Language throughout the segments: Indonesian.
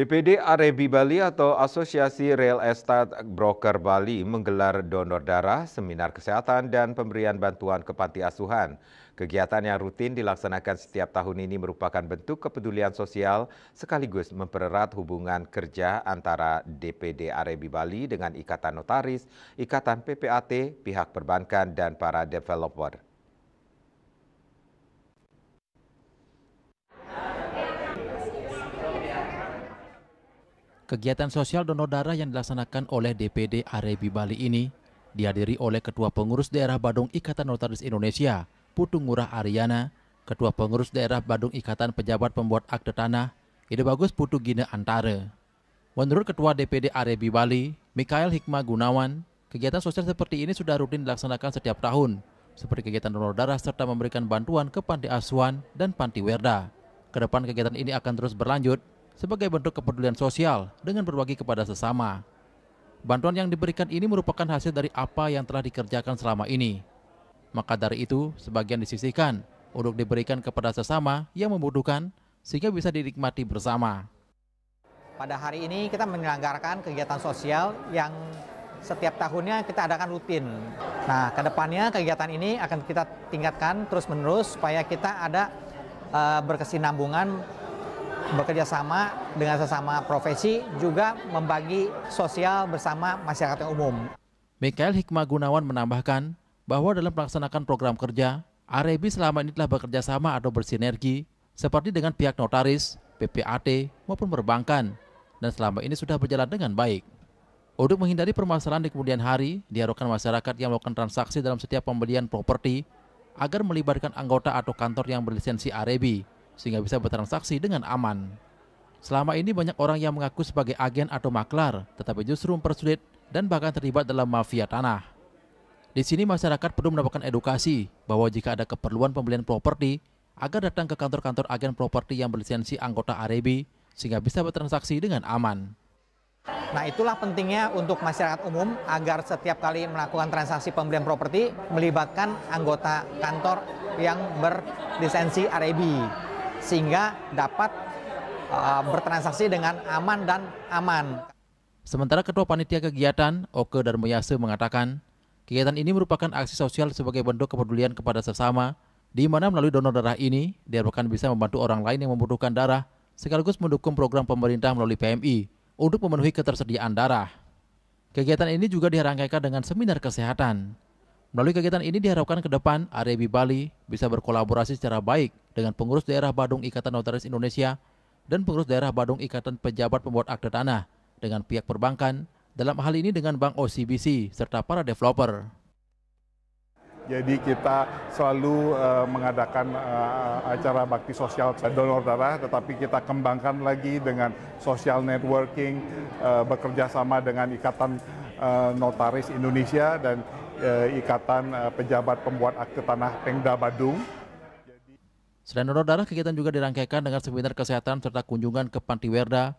DPD Arebi Bali atau Asosiasi Real Estate Broker Bali menggelar donor darah, seminar kesehatan, dan pemberian bantuan ke panti asuhan. Kegiatan yang rutin dilaksanakan setiap tahun ini merupakan bentuk kepedulian sosial sekaligus mempererat hubungan kerja antara DPD Arebi Bali dengan Ikatan Notaris, Ikatan PPAT, pihak perbankan, dan para developer. Kegiatan sosial donor darah yang dilaksanakan oleh DPD Arebi Bali ini dihadiri oleh Ketua Pengurus Daerah Badung Ikatan Notaris Indonesia, Putu Ngurah Ariana, Ketua Pengurus Daerah Badung Ikatan Pejabat Pembuat Akte Tanah, Ide Bagus Putu Gine Antare. Menurut Ketua DPD Arebi Bali, Mikael Hikmah Gunawan, kegiatan sosial seperti ini sudah rutin dilaksanakan setiap tahun, seperti kegiatan donor darah serta memberikan bantuan ke Panti Asuhan dan Panti Werda. Kedepan kegiatan ini akan terus berlanjut sebagai bentuk kepedulian sosial dengan berbagi kepada sesama. Bantuan yang diberikan ini merupakan hasil dari apa yang telah dikerjakan selama ini. Maka dari itu, sebagian disisihkan untuk diberikan kepada sesama yang membutuhkan sehingga bisa dinikmati bersama. Pada hari ini kita menyelenggarakan kegiatan sosial yang setiap tahunnya kita adakan rutin. Nah, kedepannya kegiatan ini akan kita tingkatkan terus-menerus supaya kita ada eh, berkesinambungan bekerja sama dengan sesama profesi juga membagi sosial bersama masyarakat yang umum. Michael Hikmah Gunawan menambahkan bahwa dalam melaksanakan program kerja, Arebi selama ini telah bekerja sama atau bersinergi seperti dengan pihak notaris, PPAT maupun perbankan dan selama ini sudah berjalan dengan baik. Untuk menghindari permasalahan di kemudian hari, diharapkan masyarakat yang melakukan transaksi dalam setiap pembelian properti agar melibatkan anggota atau kantor yang berlisensi Arebi sehingga bisa bertransaksi dengan aman. Selama ini banyak orang yang mengaku sebagai agen atau maklar, tetapi justru mempersulit dan bahkan terlibat dalam mafia tanah. Di sini masyarakat perlu mendapatkan edukasi bahwa jika ada keperluan pembelian properti, agar datang ke kantor-kantor agen properti yang berlisensi anggota Arebi sehingga bisa bertransaksi dengan aman. Nah itulah pentingnya untuk masyarakat umum agar setiap kali melakukan transaksi pembelian properti melibatkan anggota kantor yang berlisensi Arebi sehingga dapat uh, bertransaksi dengan aman dan aman. Sementara Ketua Panitia Kegiatan, Oke Darmoyase mengatakan, kegiatan ini merupakan aksi sosial sebagai bentuk kepedulian kepada sesama, di mana melalui donor darah ini diharapkan bisa membantu orang lain yang membutuhkan darah, sekaligus mendukung program pemerintah melalui PMI untuk memenuhi ketersediaan darah. Kegiatan ini juga dirangkaikan dengan seminar kesehatan Melalui kegiatan ini diharapkan ke depan Arebi Bali bisa berkolaborasi secara baik dengan pengurus daerah Badung Ikatan Notaris Indonesia dan pengurus daerah Badung Ikatan Pejabat Pembuat Akte Tanah dengan pihak perbankan dalam hal ini dengan Bank OCBC serta para developer. Jadi kita selalu uh, mengadakan uh, acara bakti sosial donor darah, tetapi kita kembangkan lagi dengan social networking, uh, bekerja sama dengan Ikatan uh, Notaris Indonesia, dan eh, Ikatan eh, Pejabat Pembuat Akte Tanah Pengda Badung. Selain donor darah, kegiatan juga dirangkaikan dengan seminar kesehatan serta kunjungan ke Panti Werda,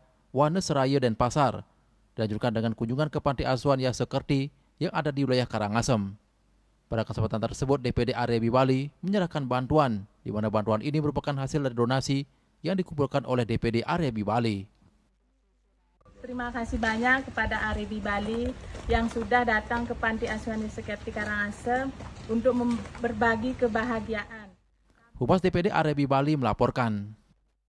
Seraya dan Pasar. Dilanjutkan dengan kunjungan ke Panti Asuhan Yasekerti yang ada di wilayah Karangasem. Pada kesempatan tersebut, DPD Area Bali menyerahkan bantuan, di mana bantuan ini merupakan hasil dari donasi yang dikumpulkan oleh DPD Area Bali. Terima kasih banyak kepada Aribi Bali yang sudah datang ke Panti Asuhan Diskepti Karangasem untuk berbagi kebahagiaan. Humas DPD Aribi Bali melaporkan.